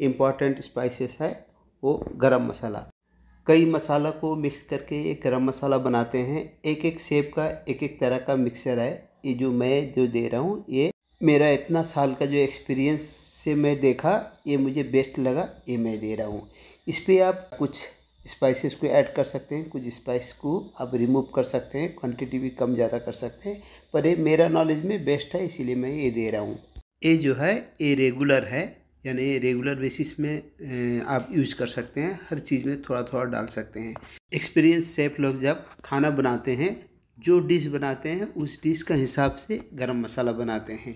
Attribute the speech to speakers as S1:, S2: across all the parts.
S1: important spices है वो गरम मसाला कई मसाला को मिक्स करके एक गरम मसाला बनाते हैं एक एक सेब का एक एक तरह का मिक्सर है ये जो मैं जो दे रहा हूँ ये मेरा इतना साल का जो एक्सपीरियंस से मैं देखा ये मुझे बेस्ट लगा ये मैं दे रहा हूँ इस पर आप कुछ स्पाइसेस को ऐड कर सकते हैं कुछ स्पाइस को आप रिमूव कर सकते हैं क्वांटिटी भी कम ज़्यादा कर सकते हैं पर ये मेरा नॉलेज में बेस्ट है इसीलिए मैं ये दे रहा हूँ ये जो है ये रेगुलर है यानी रेगुलर बेसिस में आप यूज कर सकते हैं हर चीज़ में थोड़ा थोड़ा डाल सकते हैं एक्सपीरियंस सेफ लोग जब खाना बनाते हैं जो डिश बनाते हैं उस डिश का हिसाब से गरम मसाला बनाते हैं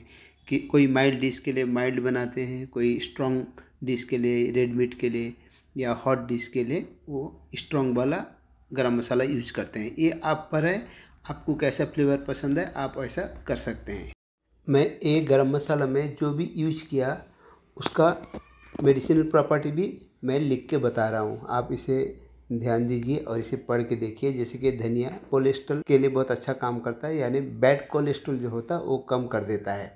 S1: कि कोई माइल्ड डिश के लिए माइल्ड बनाते हैं कोई स्ट्रॉन्ग डिश के लिए रेड मीट के लिए या हॉट डिश के लिए वो स्ट्रॉन्ग वाला गरम मसाला यूज करते हैं ये आप पर है आपको कैसा फ्लेवर पसंद है आप ऐसा कर सकते हैं मैं एक गरम मसाला में जो भी यूज किया उसका मेडिसिनल प्रॉपर्टी भी मैं लिख के बता रहा हूँ आप इसे ध्यान दीजिए और इसे पढ़ के देखिए जैसे कि धनिया कोलेस्ट्रॉल के लिए बहुत अच्छा काम करता है यानी बैड कोलेस्ट्रॉल जो होता है वो कम कर देता है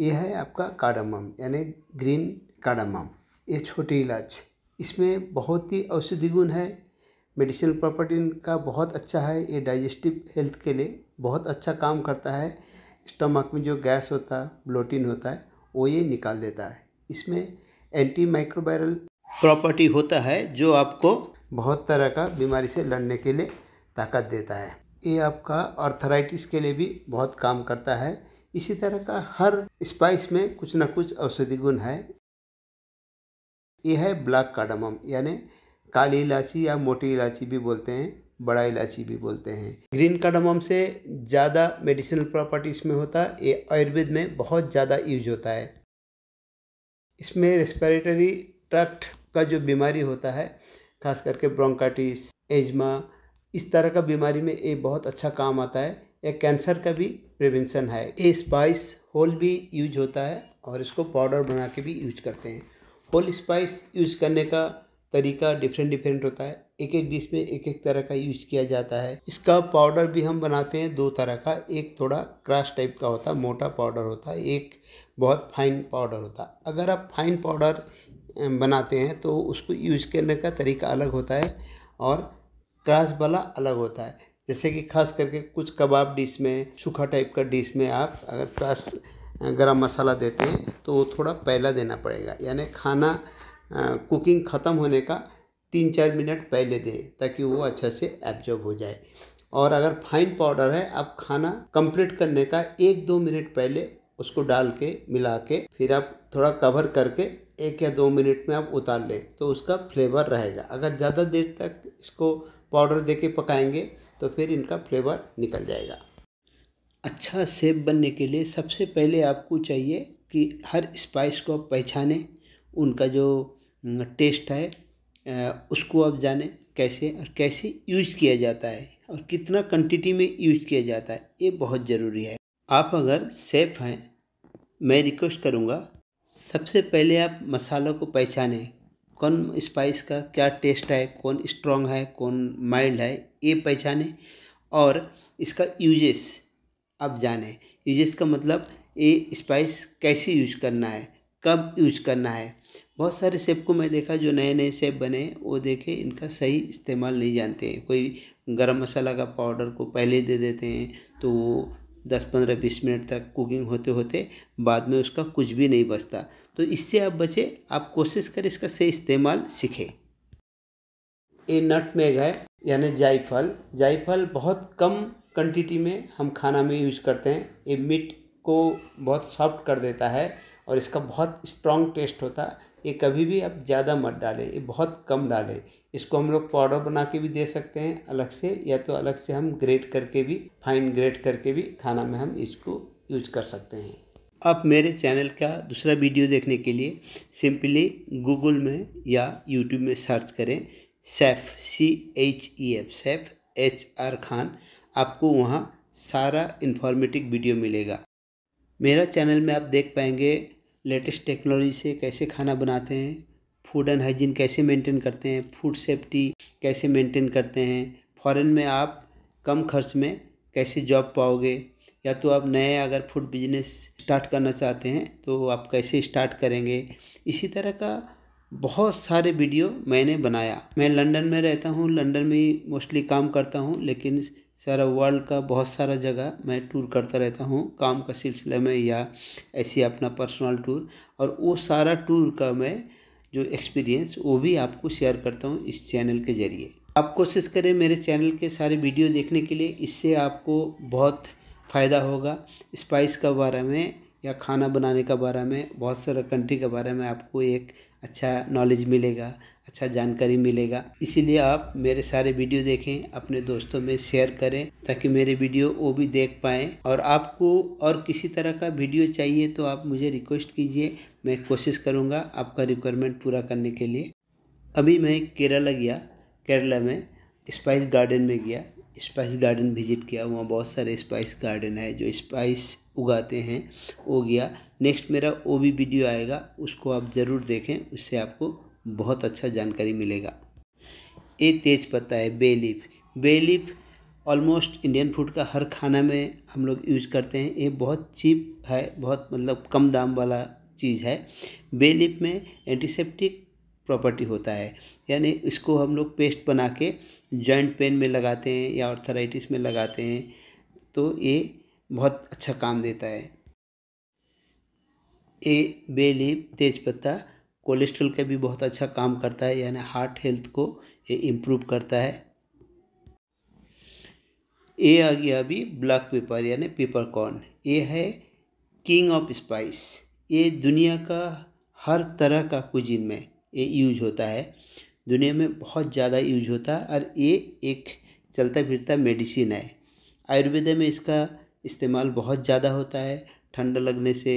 S1: ये है आपका काडामम यानी ग्रीन काडामम ये छोटे इलाज इसमें बहुत ही औषधि गुण है मेडिसिनल प्रॉपर्टी का बहुत अच्छा है ये डाइजेस्टिव हेल्थ के लिए बहुत अच्छा काम करता है स्टमक में जो गैस होता है ब्लोटिन होता है वो ये निकाल देता है इसमें एंटी माइक्रोबायरल प्रॉपर्टी होता है जो आपको बहुत तरह का बीमारी से लड़ने के लिए ताकत देता है ये आपका अर्थराइटिस के लिए भी बहुत काम करता है इसी तरह का हर स्पाइस में कुछ ना कुछ औषधि गुण है यह है ब्लैक कार्डमम यानी काली इलायची या मोटी इलायची भी बोलते हैं बड़ा इलायची भी बोलते हैं ग्रीन कार्डमम से ज़्यादा मेडिसिनल प्रॉपर्टीज़ में होता है ये आयुर्वेद में बहुत ज़्यादा यूज होता है इसमें रेस्पिरेटरी ट्रैक्ट का जो बीमारी होता है खास करके ब्रोंकाइटिस एजमा इस तरह का बीमारी में ये बहुत अच्छा काम आता है या कैंसर का भी प्रिवेंशन है ये स्पाइस होल भी यूज होता है और इसको पाउडर बना के भी यूज करते हैं होल स्पाइस यूज करने का तरीका डिफरेंट डिफरेंट होता है एक एक डिश में एक एक तरह का यूज किया जाता है इसका पाउडर भी हम बनाते हैं दो तरह का एक थोड़ा क्रश टाइप का होता है मोटा पाउडर होता है एक बहुत फाइन पाउडर होता है अगर आप फाइन पाउडर बनाते हैं तो उसको यूज करने का तरीका अलग होता है और क्रश वाला अलग होता है जैसे कि खास करके कुछ कबाब डिश में सूखा टाइप का डिश में आप अगर क्रश गरम मसाला देते हैं तो वो थोड़ा पहला देना पड़ेगा यानी खाना आ, कुकिंग ख़त्म होने का तीन चार मिनट पहले दें ताकि वो अच्छा से एब्जॉर्ब हो जाए और अगर फाइन पाउडर है आप खाना कंप्लीट करने का एक दो मिनट पहले उसको डाल के मिला के फिर आप थोड़ा कवर करके एक या दो मिनट में आप उतार लें तो उसका फ्लेवर रहेगा अगर ज़्यादा देर तक इसको पाउडर दे के पकाएंगे तो फिर इनका फ्लेवर निकल जाएगा अच्छा सेब बनने के लिए सबसे पहले आपको चाहिए कि हर स्पाइस को आप पहचानें उनका जो टेस्ट है उसको आप जाने कैसे और कैसे यूज किया जाता है और कितना क्वान्टिटी में यूज किया जाता है ये बहुत ज़रूरी है आप अगर सेफ हैं मैं रिक्वेस्ट करूँगा सबसे पहले आप मसालों को पहचानें कौन स्पाइस का क्या टेस्ट है कौन स्ट्रॉन्ग है कौन माइल्ड है ये पहचाने और इसका यूजेस आप जाने यूजेस का मतलब ये स्पाइस कैसे यूज करना है कब यूज करना है बहुत सारे सेब को मैं देखा जो नए नए सेब बने वो देखे इनका सही इस्तेमाल नहीं जानते हैं कोई गरम मसाला का पाउडर को पहले दे देते हैं तो वो दस पंद्रह बीस मिनट तक कुकिंग होते होते बाद में उसका कुछ भी नहीं बचता तो इससे आप बचे आप कोशिश करें इसका सही इस्तेमाल सीखें ये नट मेग है यानी जायफल जायफल बहुत कम क्वान्टिटी में हम खाना में यूज करते हैं ये मीट को बहुत सॉफ्ट कर देता है और इसका बहुत स्ट्रॉन्ग टेस्ट होता है ये कभी भी आप ज़्यादा मत डालें ये बहुत कम डालें इसको हम लोग पाउडर बना के भी दे सकते हैं अलग से या तो अलग से हम ग्रेट करके भी फाइन ग्रेट करके भी खाना में हम इसको यूज कर सकते हैं आप मेरे चैनल का दूसरा वीडियो देखने के लिए सिंपली गूगल में या यूट्यूब में सर्च करें chef C H E F chef H R Khan आपको वहाँ सारा इन्फॉर्मेटिव वीडियो मिलेगा मेरा चैनल में आप देख पाएंगे लेटेस्ट टेक्नोलॉजी से कैसे खाना बनाते हैं फूड एंड हाइजीन कैसे मेंटेन करते हैं फूड सेफ्टी कैसे मेंटेन करते हैं फॉरेन में आप कम खर्च में कैसे जॉब पाओगे या तो आप नए अगर फूड बिजनेस स्टार्ट करना चाहते हैं तो आप कैसे स्टार्ट करेंगे इसी तरह का बहुत सारे वीडियो मैंने बनाया मैं लंदन में रहता हूँ लंदन में मोस्टली काम करता हूँ लेकिन सारा वर्ल्ड का बहुत सारा जगह मैं टूर करता रहता हूँ काम का सिलसिले में या ऐसी अपना पर्सनल टूर और वो सारा टूर का मैं जो एक्सपीरियंस वो भी आपको शेयर करता हूँ इस चैनल के ज़रिए आप कोशिश करें मेरे चैनल के सारे वीडियो देखने के लिए इससे आपको बहुत फ़ायदा होगा स्पाइस का बारे में या खाना बनाने का बारे में बहुत सारा कंट्री के बारे में आपको एक अच्छा नॉलेज मिलेगा अच्छा जानकारी मिलेगा इसीलिए आप मेरे सारे वीडियो देखें अपने दोस्तों में शेयर करें ताकि मेरे वीडियो वो भी देख पाएँ और आपको और किसी तरह का वीडियो चाहिए तो आप मुझे रिक्वेस्ट कीजिए मैं कोशिश करूँगा आपका रिक्वायरमेंट पूरा करने के लिए अभी मैं केरला गया केरला में स्पाइस गार्डन में गया स्पाइस गार्डन विजिट किया वहाँ बहुत सारे स्पाइस गार्डन है जो स्पाइस उगाते हैं हो गया नेक्स्ट मेरा वो भी वीडियो आएगा उसको आप ज़रूर देखें उससे आपको बहुत अच्छा जानकारी मिलेगा ये तेज पत्ता है bay leaf bay leaf almost Indian food का हर खाना में हम लोग यूज करते हैं ये बहुत चीप है बहुत मतलब कम दाम वाला चीज़ है बेलीफ में एंटीसेप्टिक प्रॉपर्टी होता है यानी इसको हम लोग पेस्ट बना के जॉइंट पेन में लगाते हैं या ऑर्थराइटिस में लगाते हैं तो ये बहुत अच्छा काम देता है ए बेली तेज तेज़पत्ता कोलेस्ट्रॉल का भी बहुत अच्छा काम करता है यानी हार्ट हेल्थ को ये इम्प्रूव करता है ए आ गया अभी ब्लैक पेपर यानी पेपर कॉर्न ये है किंग ऑफ स्पाइस ये दुनिया का हर तरह का कुजिन में ये यूज होता है दुनिया में बहुत ज़्यादा यूज होता है और ये एक चलता फिरता मेडिसिन है आयुर्वेद में इसका इस्तेमाल बहुत ज़्यादा होता है ठंड लगने से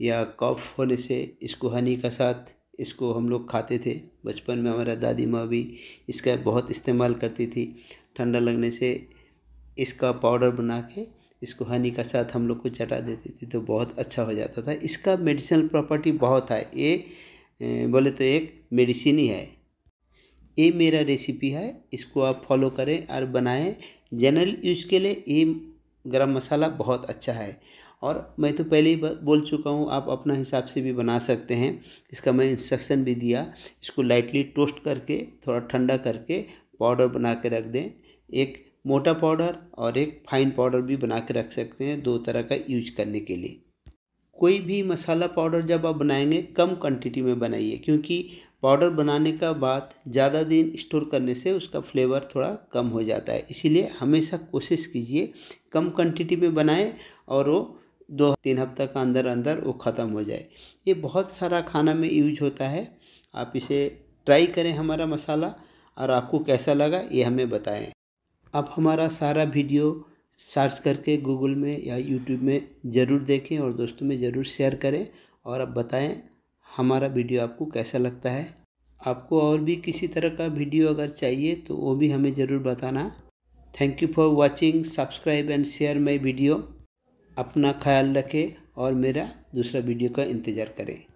S1: या कफ़ होने से इसको हनी का साथ इसको हम लोग खाते थे बचपन में हमारा दादी माँ भी इसका बहुत इस्तेमाल करती थी ठंडा लगने से इसका पाउडर बना के इसको हनी का साथ हम लोग को चटा देती थी तो बहुत अच्छा हो जाता था इसका मेडिसिनल प्रॉपर्टी बहुत है ये बोले तो एक मेडिसिन ही है ये मेरा रेसिपी है इसको आप फॉलो करें और बनाएं जनरल यूज़ के लिए ये गरम मसाला बहुत अच्छा है और मैं तो पहले ही बोल चुका हूँ आप अपना हिसाब से भी बना सकते हैं इसका मैं इंस्ट्रक्शन भी दिया इसको लाइटली टोस्ट करके थोड़ा ठंडा करके पाउडर बना के रख दें एक मोटा पाउडर और एक फाइन पाउडर भी बना के रख सकते हैं दो तरह का यूज करने के लिए कोई भी मसाला पाउडर जब आप बनाएंगे कम क्वांटिटी में बनाइए क्योंकि पाउडर बनाने का बाद ज़्यादा दिन स्टोर करने से उसका फ्लेवर थोड़ा कम हो जाता है इसीलिए हमेशा कोशिश कीजिए कम क्वान्टिटी में बनाएं और वो दो तीन हफ्ता का अंदर अंदर वो ख़त्म हो जाए ये बहुत सारा खाना में यूज होता है आप इसे ट्राई करें हमारा मसाला और आपको कैसा लगा ये हमें बताएं आप हमारा सारा वीडियो सर्च करके गूगल में या यूट्यूब में ज़रूर देखें और दोस्तों में ज़रूर शेयर करें और आप बताएं हमारा वीडियो आपको कैसा लगता है आपको और भी किसी तरह का वीडियो अगर चाहिए तो वो भी हमें ज़रूर बताना thank you for watching subscribe and share my video अपना ख्याल रखें और मेरा दूसरा वीडियो का इंतज़ार करें